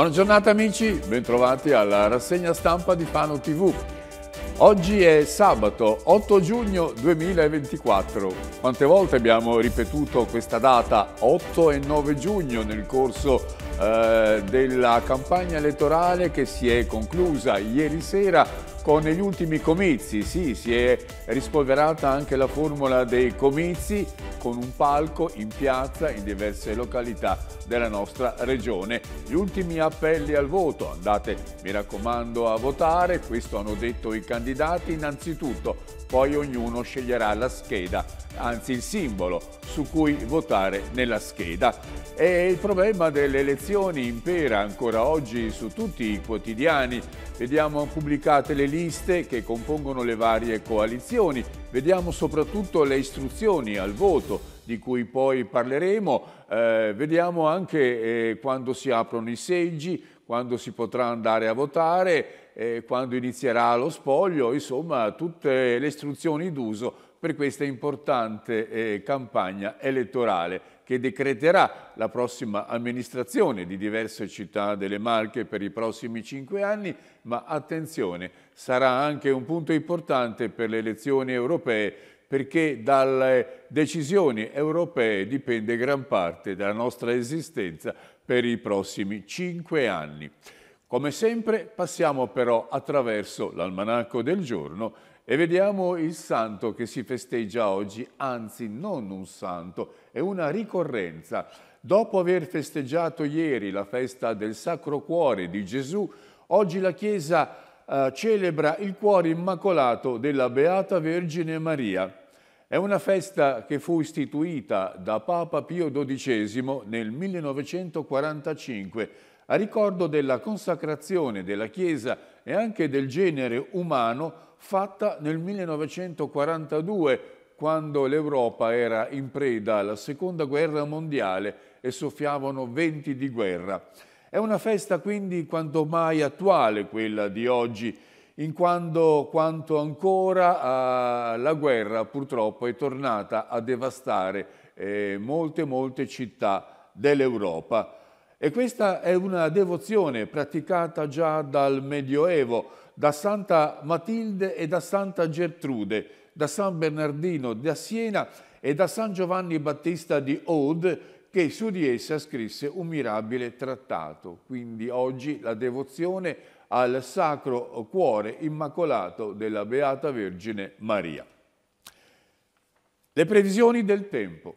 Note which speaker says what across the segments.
Speaker 1: Buona giornata amici, bentrovati alla rassegna stampa di Fano TV. Oggi è sabato 8 giugno 2024. Quante volte abbiamo ripetuto questa data 8 e 9 giugno nel corso eh, della campagna elettorale che si è conclusa ieri sera con ecco, gli ultimi comizi, sì, si è rispolverata anche la formula dei comizi con un palco in piazza in diverse località della nostra regione. Gli ultimi appelli al voto, andate mi raccomando a votare, questo hanno detto i candidati innanzitutto, poi ognuno sceglierà la scheda, anzi il simbolo su cui votare nella scheda. E il problema delle elezioni impera ancora oggi su tutti i quotidiani, vediamo pubblicate le linee liste che compongono le varie coalizioni. Vediamo soprattutto le istruzioni al voto di cui poi parleremo. Eh, vediamo anche eh, quando si aprono i seggi, quando si potrà andare a votare, eh, quando inizierà lo spoglio, insomma tutte le istruzioni d'uso per questa importante eh, campagna elettorale che decreterà la prossima amministrazione di diverse città delle Marche per i prossimi cinque anni, ma attenzione, sarà anche un punto importante per le elezioni europee perché dalle decisioni europee dipende gran parte della nostra esistenza per i prossimi cinque anni. Come sempre passiamo però attraverso l'almanacco del giorno e vediamo il santo che si festeggia oggi, anzi non un santo, è una ricorrenza. Dopo aver festeggiato ieri la festa del Sacro Cuore di Gesù, oggi la Chiesa eh, celebra il Cuore Immacolato della Beata Vergine Maria. È una festa che fu istituita da Papa Pio XII nel 1945 a ricordo della consacrazione della Chiesa e anche del genere umano fatta nel 1942 quando l'Europa era in preda alla seconda guerra mondiale e soffiavano venti di guerra. È una festa quindi quanto mai attuale quella di oggi, in quanto, quanto ancora eh, la guerra purtroppo è tornata a devastare eh, molte, molte città dell'Europa. E questa è una devozione praticata già dal Medioevo, da Santa Matilde e da Santa Gertrude, da San Bernardino da Siena e da San Giovanni Battista di Aude che su di essa scrisse un mirabile trattato. Quindi oggi la devozione al Sacro Cuore Immacolato della Beata Vergine Maria. Le previsioni del tempo.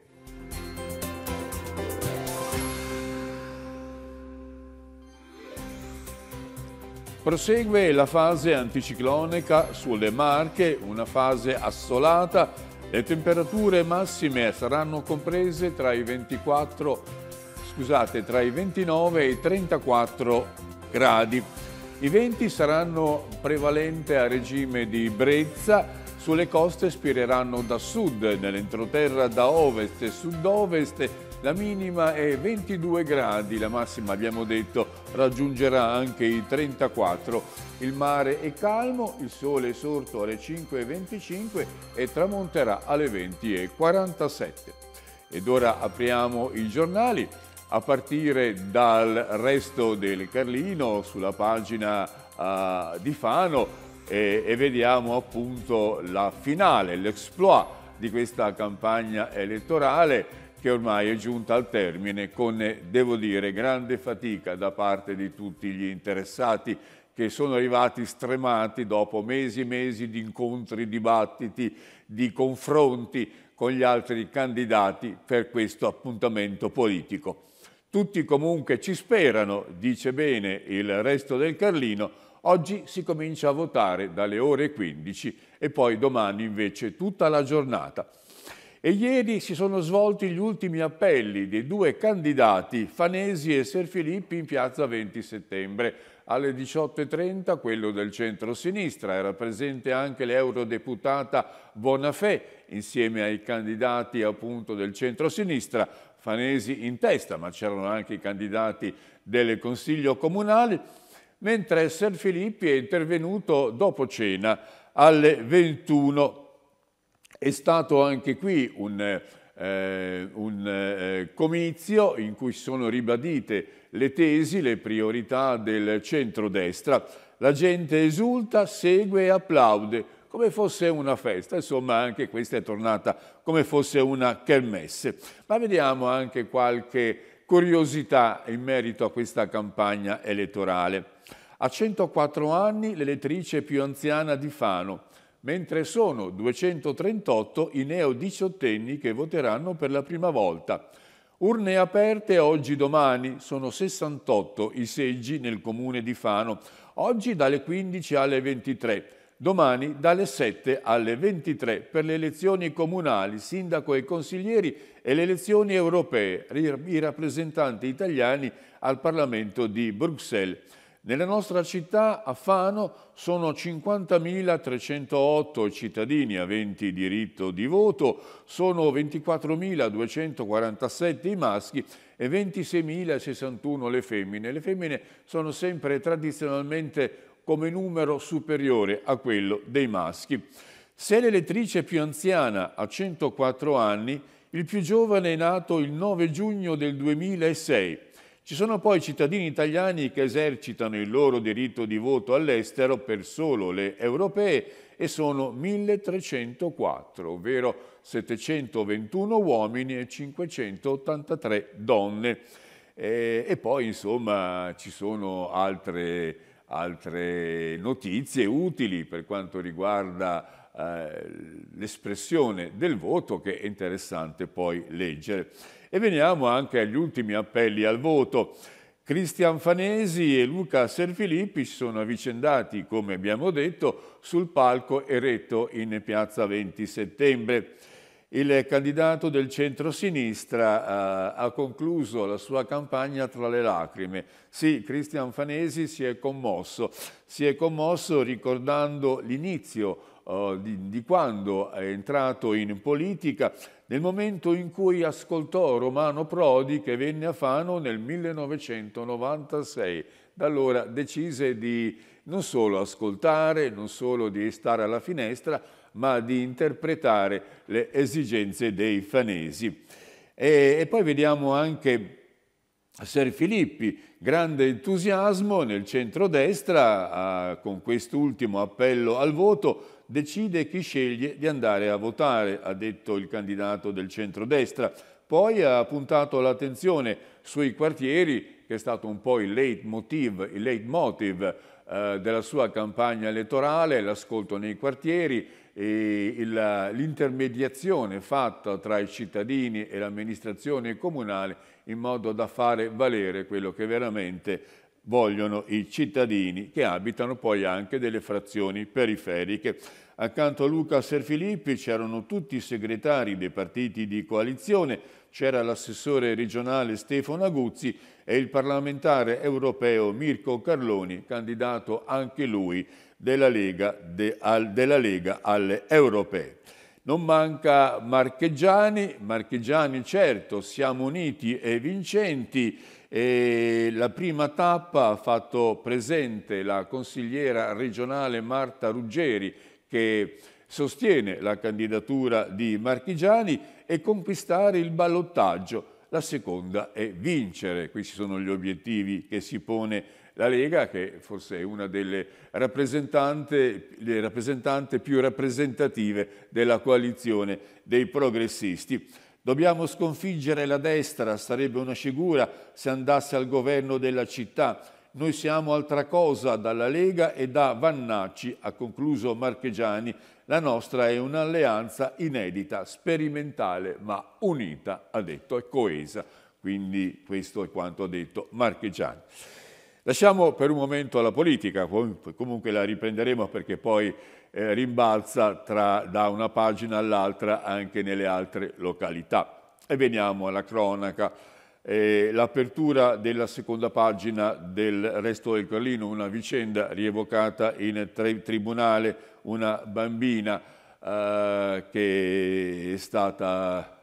Speaker 1: Prosegue la fase anticiclonica sulle Marche, una fase assolata. Le temperature massime saranno comprese tra i, 24, scusate, tra i 29 e i 34 gradi. I venti saranno prevalenti a regime di brezza, sulle coste spireranno da sud, nell'entroterra da ovest e sud-ovest la minima è 22 gradi, la massima abbiamo detto raggiungerà anche i 34. Il mare è calmo, il sole è sorto alle 5.25 e tramonterà alle 20.47. Ed ora apriamo i giornali a partire dal resto del Carlino sulla pagina uh, di Fano e, e vediamo appunto la finale, l'exploit di questa campagna elettorale che ormai è giunta al termine con, eh, devo dire, grande fatica da parte di tutti gli interessati che sono arrivati stremati dopo mesi e mesi di incontri, dibattiti, di confronti con gli altri candidati per questo appuntamento politico. Tutti comunque ci sperano, dice bene il resto del Carlino, oggi si comincia a votare dalle ore 15 e poi domani invece tutta la giornata. E ieri si sono svolti gli ultimi appelli dei due candidati, Fanesi e Serfilippi, in piazza 20 settembre. Alle 18.30 quello del centro-sinistra, era presente anche l'eurodeputata Bonafè insieme ai candidati appunto del centro-sinistra, Fanesi in testa, ma c'erano anche i candidati del Consiglio Comunale, mentre Serfilippi è intervenuto dopo cena alle 21.30 è stato anche qui un, eh, un eh, comizio in cui sono ribadite le tesi, le priorità del centrodestra. La gente esulta, segue e applaude come fosse una festa, insomma anche questa è tornata come fosse una kermesse. Ma vediamo anche qualche curiosità in merito a questa campagna elettorale. A 104 anni l'elettrice più anziana di Fano, mentre sono 238 i neodiciottenni che voteranno per la prima volta. Urne aperte oggi domani, sono 68 i seggi nel comune di Fano, oggi dalle 15 alle 23, domani dalle 7 alle 23 per le elezioni comunali, sindaco e consiglieri e le elezioni europee, i rappresentanti italiani al Parlamento di Bruxelles. Nella nostra città, a Fano, sono 50.308 i cittadini aventi diritto di voto, sono 24.247 i maschi e 26.061 le femmine. Le femmine sono sempre tradizionalmente come numero superiore a quello dei maschi. Se l'elettrice più anziana ha 104 anni, il più giovane è nato il 9 giugno del 2006 ci sono poi cittadini italiani che esercitano il loro diritto di voto all'estero per solo le europee e sono 1304, ovvero 721 uomini e 583 donne. E, e poi insomma ci sono altre, altre notizie utili per quanto riguarda eh, l'espressione del voto che è interessante poi leggere. E veniamo anche agli ultimi appelli al voto. Cristian Fanesi e Luca Serfilippi si sono avvicendati, come abbiamo detto, sul palco eretto in piazza 20 settembre. Il candidato del centro-sinistra eh, ha concluso la sua campagna tra le lacrime. Sì, Cristian Fanesi si è commosso. Si è commosso ricordando l'inizio eh, di, di quando è entrato in politica nel momento in cui ascoltò Romano Prodi che venne a Fano nel 1996. Da allora decise di non solo ascoltare, non solo di stare alla finestra, ma di interpretare le esigenze dei fanesi. E, e poi vediamo anche Ser Filippi, grande entusiasmo nel centrodestra ah, con quest'ultimo appello al voto decide chi sceglie di andare a votare, ha detto il candidato del centrodestra. Poi ha puntato l'attenzione sui quartieri, che è stato un po' il leitmotiv, il leitmotiv eh, della sua campagna elettorale, l'ascolto nei quartieri, e l'intermediazione fatta tra i cittadini e l'amministrazione comunale in modo da fare valere quello che veramente vogliono i cittadini che abitano poi anche delle frazioni periferiche. Accanto a Luca Serfilippi c'erano tutti i segretari dei partiti di coalizione, c'era l'assessore regionale Stefano Aguzzi e il parlamentare europeo Mirko Carloni, candidato anche lui della Lega, de, al, della Lega alle europee. Non manca Marcheggiani, Marcheggiani certo, siamo uniti e vincenti, e la prima tappa ha fatto presente la consigliera regionale Marta Ruggeri che sostiene la candidatura di Marchigiani e conquistare il ballottaggio. La seconda è vincere. Questi sono gli obiettivi che si pone la Lega, che forse è una delle rappresentanti più rappresentative della coalizione dei progressisti. Dobbiamo sconfiggere la destra, sarebbe una figura se andasse al governo della città noi siamo altra cosa dalla Lega e da Vannacci, ha concluso Marchegiani, la nostra è un'alleanza inedita, sperimentale, ma unita, ha detto, e coesa. Quindi questo è quanto ha detto Marchegiani. Lasciamo per un momento la politica, comunque la riprenderemo perché poi eh, rimbalza tra, da una pagina all'altra anche nelle altre località. E veniamo alla cronaca eh, l'apertura della seconda pagina del Resto del Carlino, una vicenda rievocata in tri tribunale, una bambina eh, che è stata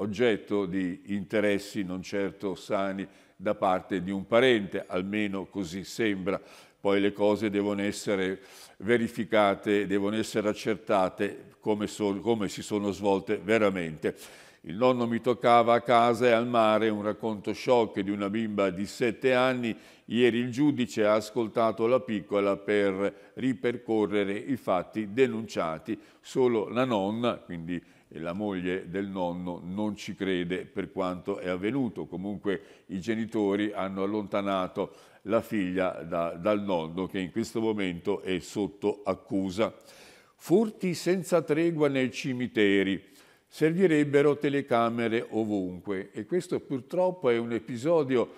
Speaker 1: oggetto di interessi non certo sani da parte di un parente, almeno così sembra poi le cose devono essere verificate, devono essere accertate come, so, come si sono svolte veramente. Il nonno mi toccava a casa e al mare un racconto shock di una bimba di sette anni. Ieri il giudice ha ascoltato la piccola per ripercorrere i fatti denunciati. Solo la nonna, quindi la moglie del nonno, non ci crede per quanto è avvenuto. Comunque i genitori hanno allontanato la figlia da, dal nonno che in questo momento è sotto accusa. Furti senza tregua nei cimiteri, servirebbero telecamere ovunque e questo purtroppo è un episodio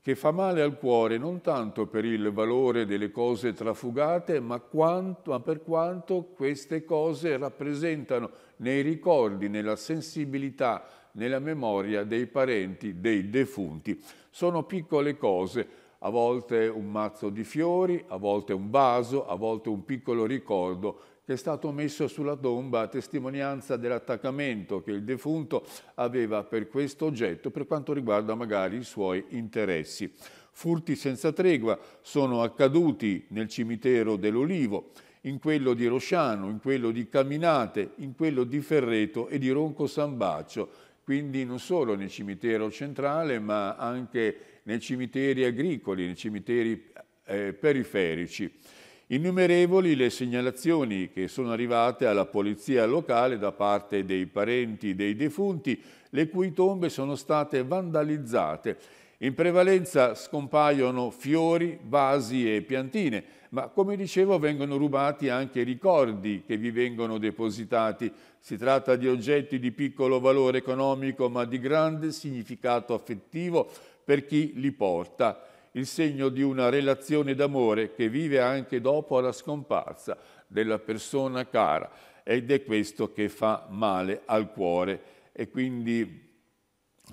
Speaker 1: che fa male al cuore non tanto per il valore delle cose trafugate, ma, quanto, ma per quanto queste cose rappresentano nei ricordi, nella sensibilità, nella memoria dei parenti, dei defunti. Sono piccole cose, a volte un mazzo di fiori, a volte un vaso, a volte un piccolo ricordo che è stato messo sulla tomba a testimonianza dell'attaccamento che il defunto aveva per questo oggetto per quanto riguarda magari i suoi interessi. Furti senza tregua sono accaduti nel cimitero dell'Olivo, in quello di Rosciano, in quello di Caminate, in quello di Ferreto e di Ronco San Baccio, quindi non solo nel cimitero centrale ma anche nei cimiteri agricoli, nei cimiteri eh, periferici. Innumerevoli le segnalazioni che sono arrivate alla polizia locale da parte dei parenti dei defunti, le cui tombe sono state vandalizzate. In prevalenza scompaiono fiori, vasi e piantine, ma come dicevo vengono rubati anche i ricordi che vi vengono depositati. Si tratta di oggetti di piccolo valore economico ma di grande significato affettivo per chi li porta, il segno di una relazione d'amore che vive anche dopo la scomparsa della persona cara ed è questo che fa male al cuore e quindi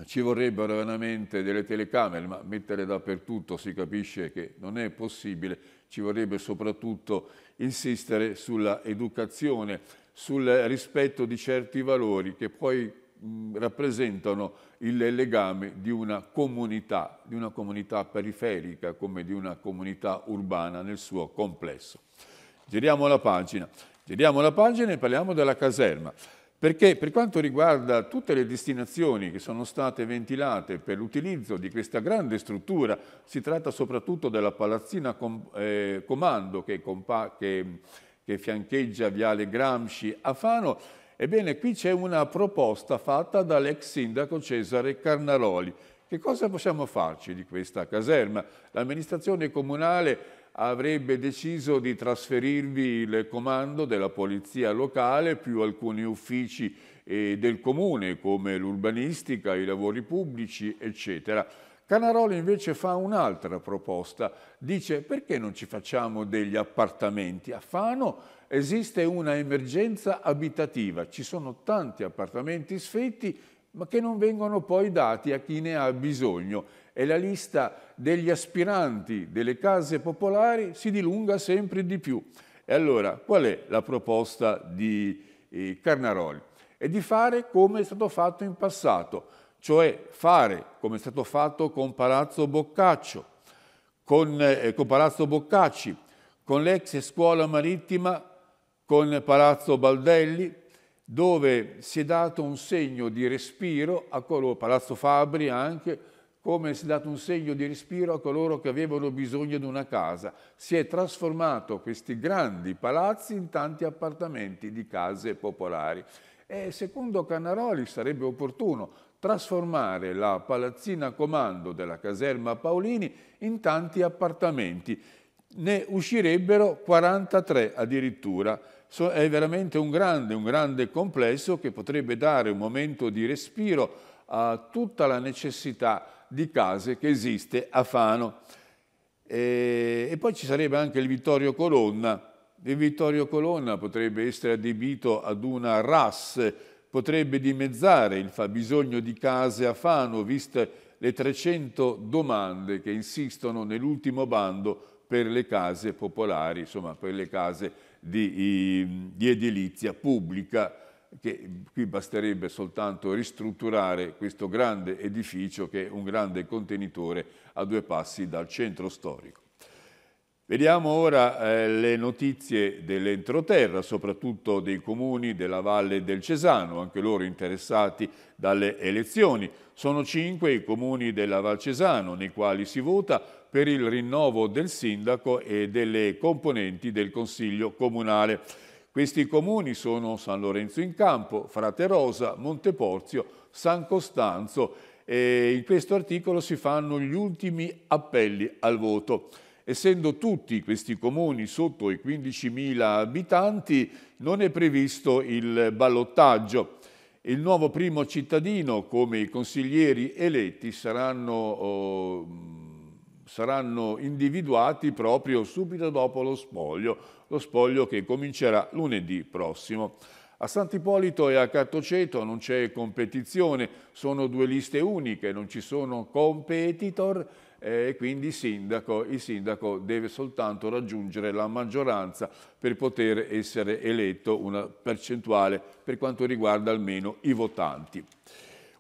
Speaker 1: ci vorrebbero veramente delle telecamere, ma mettere dappertutto si capisce che non è possibile, ci vorrebbe soprattutto insistere sulla educazione, sul rispetto di certi valori che poi Mm, rappresentano il legame di una comunità, di una comunità periferica come di una comunità urbana nel suo complesso. Giriamo la pagina, giriamo la pagina e parliamo della caserma. Perché per quanto riguarda tutte le destinazioni che sono state ventilate per l'utilizzo di questa grande struttura, si tratta soprattutto della palazzina com eh, comando che, che, che fiancheggia Viale Gramsci a Fano, Ebbene, qui c'è una proposta fatta dall'ex sindaco Cesare Carnaroli. Che cosa possiamo farci di questa caserma? L'amministrazione comunale avrebbe deciso di trasferirvi il comando della polizia locale più alcuni uffici eh, del comune come l'urbanistica, i lavori pubblici, eccetera. Canaroli invece fa un'altra proposta, dice perché non ci facciamo degli appartamenti? A Fano esiste una emergenza abitativa, ci sono tanti appartamenti sfitti ma che non vengono poi dati a chi ne ha bisogno e la lista degli aspiranti delle case popolari si dilunga sempre di più. E allora qual è la proposta di eh, Carnaroli? È di fare come è stato fatto in passato, cioè fare, come è stato fatto con Palazzo Boccaccio, con, eh, con Palazzo Boccacci, con l'ex scuola marittima, con Palazzo Baldelli, dove si è dato un segno di respiro a coloro, Palazzo Fabri anche, come si è dato un segno di respiro a coloro che avevano bisogno di una casa. Si è trasformato questi grandi palazzi in tanti appartamenti di case popolari. E secondo Cannaroli sarebbe opportuno trasformare la palazzina comando della caserma Paolini in tanti appartamenti. Ne uscirebbero 43 addirittura. So, è veramente un grande, un grande complesso che potrebbe dare un momento di respiro a tutta la necessità di case che esiste a Fano. E, e poi ci sarebbe anche il Vittorio Colonna. Il Vittorio Colonna potrebbe essere adibito ad una RAS, potrebbe dimezzare il fabbisogno di case a Fano, viste le 300 domande che insistono nell'ultimo bando per le case popolari, insomma per le case di, di edilizia pubblica che qui basterebbe soltanto ristrutturare questo grande edificio che è un grande contenitore a due passi dal centro storico. Vediamo ora eh, le notizie dell'entroterra, soprattutto dei comuni della Valle del Cesano, anche loro interessati dalle elezioni. Sono cinque i comuni della Val Cesano nei quali si vota per il rinnovo del sindaco e delle componenti del Consiglio Comunale. Questi comuni sono San Lorenzo in Campo, Frate Rosa, Monteporzio, San Costanzo e in questo articolo si fanno gli ultimi appelli al voto essendo tutti questi comuni sotto i 15.000 abitanti, non è previsto il ballottaggio. Il nuovo primo cittadino, come i consiglieri eletti, saranno, oh, saranno individuati proprio subito dopo lo spoglio, lo spoglio che comincerà lunedì prossimo. A Sant'Ippolito e a Cattoceto non c'è competizione, sono due liste uniche, non ci sono competitor, eh, e quindi il sindaco, il sindaco deve soltanto raggiungere la maggioranza per poter essere eletto una percentuale per quanto riguarda almeno i votanti.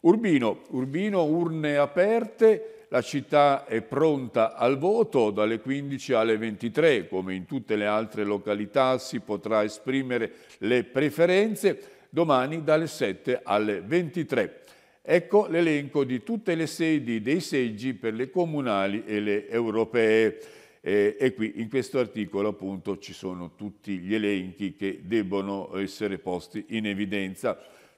Speaker 1: Urbino, Urbino urne aperte, la città è pronta al voto dalle 15 alle 23, come in tutte le altre località si potrà esprimere le preferenze domani dalle 7 alle 23. Ecco l'elenco di tutte le sedi dei seggi per le comunali e le europee. Eh, e qui in questo articolo appunto ci sono tutti gli elenchi che debbono essere posti in evidenza.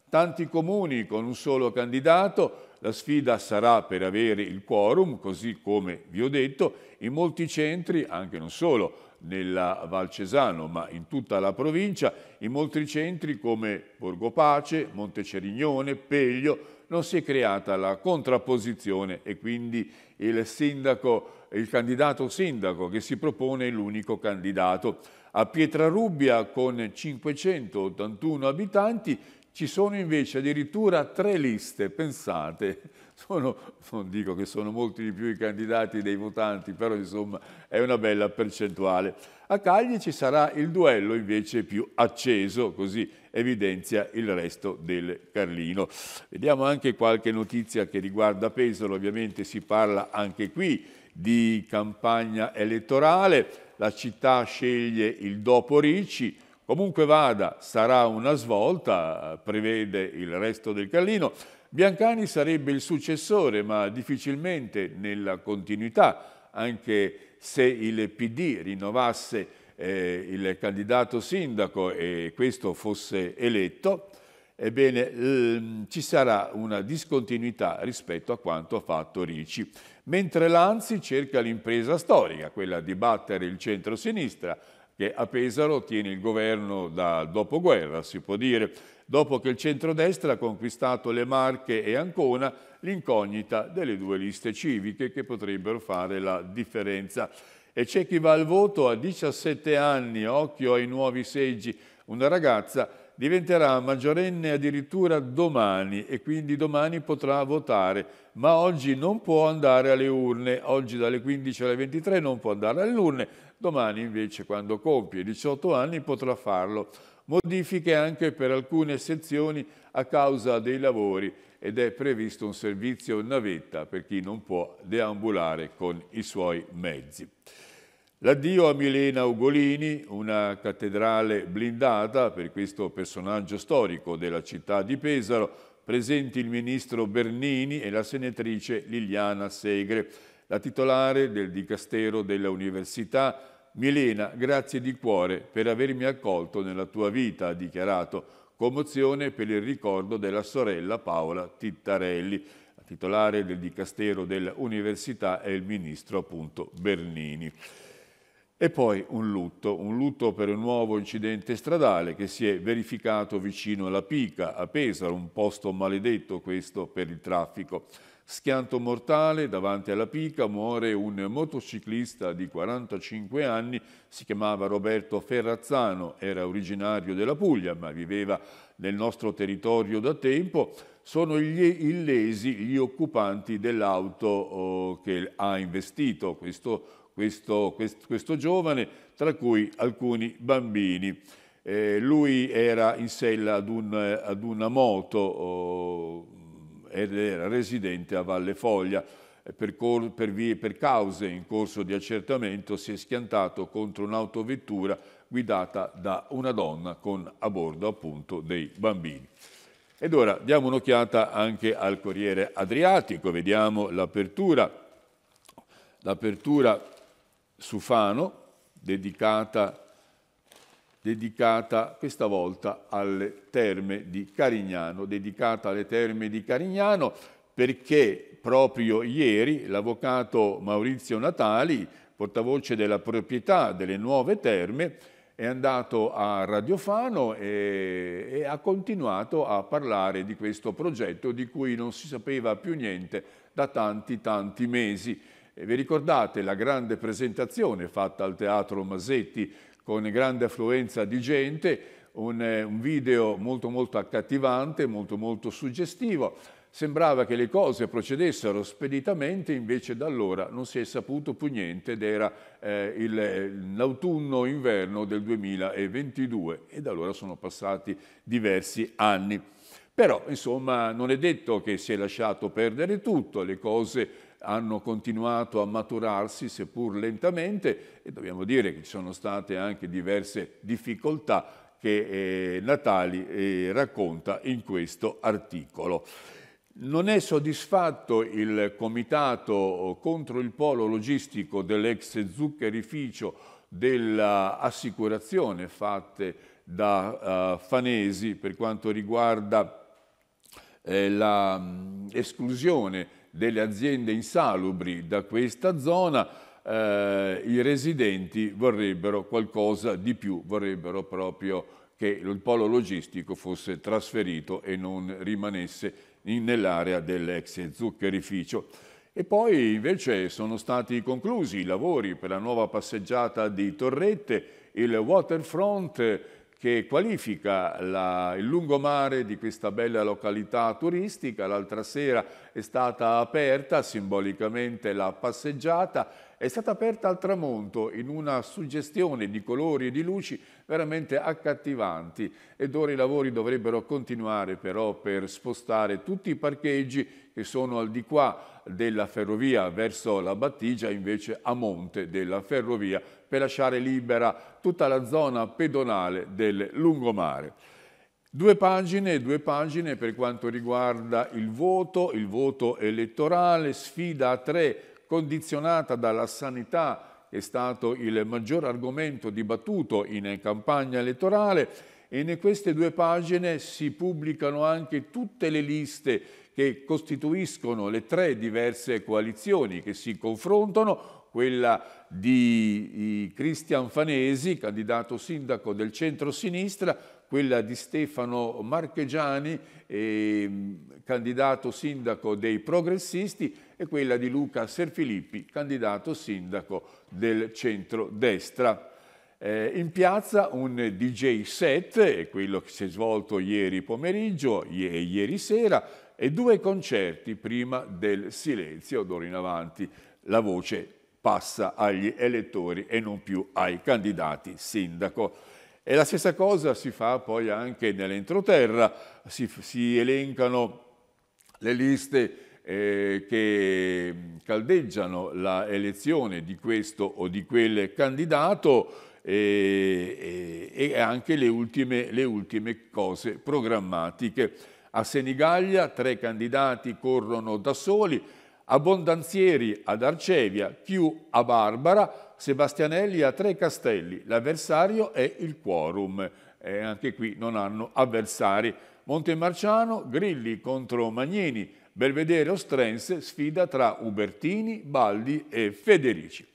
Speaker 1: Tanti comuni con un solo candidato, la sfida sarà per avere il quorum, così come vi ho detto, in molti centri, anche non solo nella Val Cesano, ma in tutta la provincia, in molti centri come Borgo Pace, Monte Cerignone, Peglio, non si è creata la contrapposizione e quindi il, sindaco, il candidato sindaco che si propone è l'unico candidato. A Pietrarubbia con 581 abitanti ci sono invece addirittura tre liste, pensate, sono, non dico che sono molti di più i candidati dei votanti, però insomma è una bella percentuale. A Cagli ci sarà il duello invece più acceso, così evidenzia il resto del Carlino. Vediamo anche qualche notizia che riguarda Pesaro, ovviamente si parla anche qui di campagna elettorale, la città sceglie il dopo Ricci, comunque vada sarà una svolta, prevede il resto del Carlino, Biancani sarebbe il successore, ma difficilmente nella continuità, anche se il PD rinnovasse eh, il candidato sindaco e questo fosse eletto, ebbene ehm, ci sarà una discontinuità rispetto a quanto ha fatto Ricci. Mentre Lanzi cerca l'impresa storica, quella di battere il centro-sinistra, che a Pesaro tiene il governo dal dopoguerra, si può dire, Dopo che il centrodestra ha conquistato le Marche e Ancona, l'incognita delle due liste civiche che potrebbero fare la differenza. E c'è chi va al voto a 17 anni, occhio ai nuovi seggi, una ragazza diventerà maggiorenne addirittura domani e quindi domani potrà votare, ma oggi non può andare alle urne, oggi dalle 15 alle 23 non può andare alle urne, domani invece quando compie 18 anni potrà farlo modifiche anche per alcune sezioni a causa dei lavori ed è previsto un servizio navetta per chi non può deambulare con i suoi mezzi. L'addio a Milena Ugolini, una cattedrale blindata per questo personaggio storico della città di Pesaro, presenti il ministro Bernini e la senatrice Liliana Segre, la titolare del Dicastero dell'Università Milena, grazie di cuore per avermi accolto nella tua vita, ha dichiarato. Commozione per il ricordo della sorella Paola Tittarelli. titolare del Dicastero dell'Università è il ministro appunto Bernini. E poi un lutto, un lutto per un nuovo incidente stradale che si è verificato vicino alla Pica, a Pesaro, un posto maledetto questo per il traffico. Schianto mortale davanti alla pica muore un motociclista di 45 anni, si chiamava Roberto Ferrazzano, era originario della Puglia ma viveva nel nostro territorio da tempo. Sono gli illesi gli occupanti dell'auto oh, che ha investito questo, questo, quest, questo giovane, tra cui alcuni bambini. Eh, lui era in sella ad, un, ad una moto. Oh, ed era residente a Valle Foglia. Per, cor- per, vie- per cause in corso di accertamento si è schiantato contro un'autovettura guidata da una donna con a bordo appunto dei bambini. Ed ora diamo un'occhiata anche al Corriere Adriatico, vediamo l'apertura, l'apertura su Fano dedicata dedicata questa volta alle terme di Carignano, dedicata alle terme di Carignano perché proprio ieri l'avvocato Maurizio Natali, portavoce della proprietà delle nuove terme, è andato a Radiofano e, e ha continuato a parlare di questo progetto di cui non si sapeva più niente da tanti tanti mesi. E vi ricordate la grande presentazione fatta al Teatro Masetti con grande affluenza di gente, un, eh, un video molto molto accattivante, molto molto suggestivo. Sembrava che le cose procedessero speditamente, invece da allora non si è saputo più niente ed era eh, l'autunno-inverno del 2022 e da allora sono passati diversi anni. Però, insomma, non è detto che si è lasciato perdere tutto, le cose hanno continuato a maturarsi, seppur lentamente, e dobbiamo dire che ci sono state anche diverse difficoltà che eh, Natali eh, racconta in questo articolo. Non è soddisfatto il comitato contro il polo logistico dell'ex zuccherificio dell'assicurazione fatte da uh, Fanesi per quanto riguarda eh, l'esclusione mm, delle aziende insalubri da questa zona, eh, i residenti vorrebbero qualcosa di più, vorrebbero proprio che il polo logistico fosse trasferito e non rimanesse nell'area dell'ex zuccherificio. E poi invece sono stati conclusi i lavori per la nuova passeggiata di Torrette, il waterfront che qualifica la, il lungomare di questa bella località turistica. L'altra sera è stata aperta simbolicamente la passeggiata, è stata aperta al tramonto in una suggestione di colori e di luci veramente accattivanti ed ora i lavori dovrebbero continuare però per spostare tutti i parcheggi che sono al di qua della ferrovia verso la battigia invece a monte della ferrovia per lasciare libera tutta la zona pedonale del lungomare. Due pagine, due pagine per quanto riguarda il voto, il voto elettorale, sfida a tre condizionata dalla sanità che è stato il maggior argomento dibattuto in campagna elettorale e in queste due pagine si pubblicano anche tutte le liste che costituiscono le tre diverse coalizioni che si confrontano quella di Cristian Fanesi, candidato sindaco del centro-sinistra, quella di Stefano Marchegiani, eh, candidato sindaco dei progressisti, e quella di Luca Serfilippi, candidato sindaco del centro-destra. Eh, in piazza un DJ set, quello che si è svolto ieri pomeriggio e ieri sera, e due concerti prima del silenzio, d'ora in avanti la voce passa agli elettori e non più ai candidati sindaco. E la stessa cosa si fa poi anche nell'entroterra, si, si elencano le liste eh, che caldeggiano l'elezione di questo o di quel candidato e, eh, e, eh, e anche le ultime, le ultime cose programmatiche. A Senigallia tre candidati corrono da soli, Abbondanzieri ad Arcevia, più a Barbara, Sebastianelli a Tre Castelli. L'avversario è il Quorum. Eh, anche qui non hanno avversari. Montemarciano, Grilli contro Magnini. Belvedere Ostrense, sfida tra Ubertini, Baldi e Federici.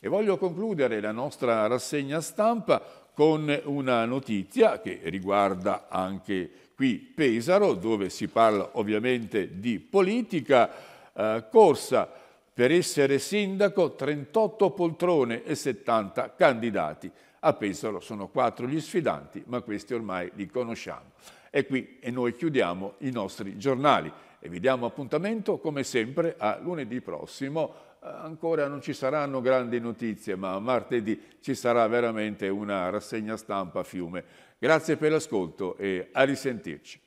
Speaker 1: E voglio concludere la nostra rassegna stampa con una notizia che riguarda anche qui Pesaro, dove si parla ovviamente di politica eh, corsa per essere sindaco 38 poltrone e 70 candidati. A Pesaro sono quattro gli sfidanti, ma questi ormai li conosciamo. E qui e noi chiudiamo i nostri giornali e vi diamo appuntamento come sempre a lunedì prossimo. Eh, ancora non ci saranno grandi notizie, ma martedì ci sarà veramente una rassegna stampa a fiume. Grazie per l'ascolto e a risentirci.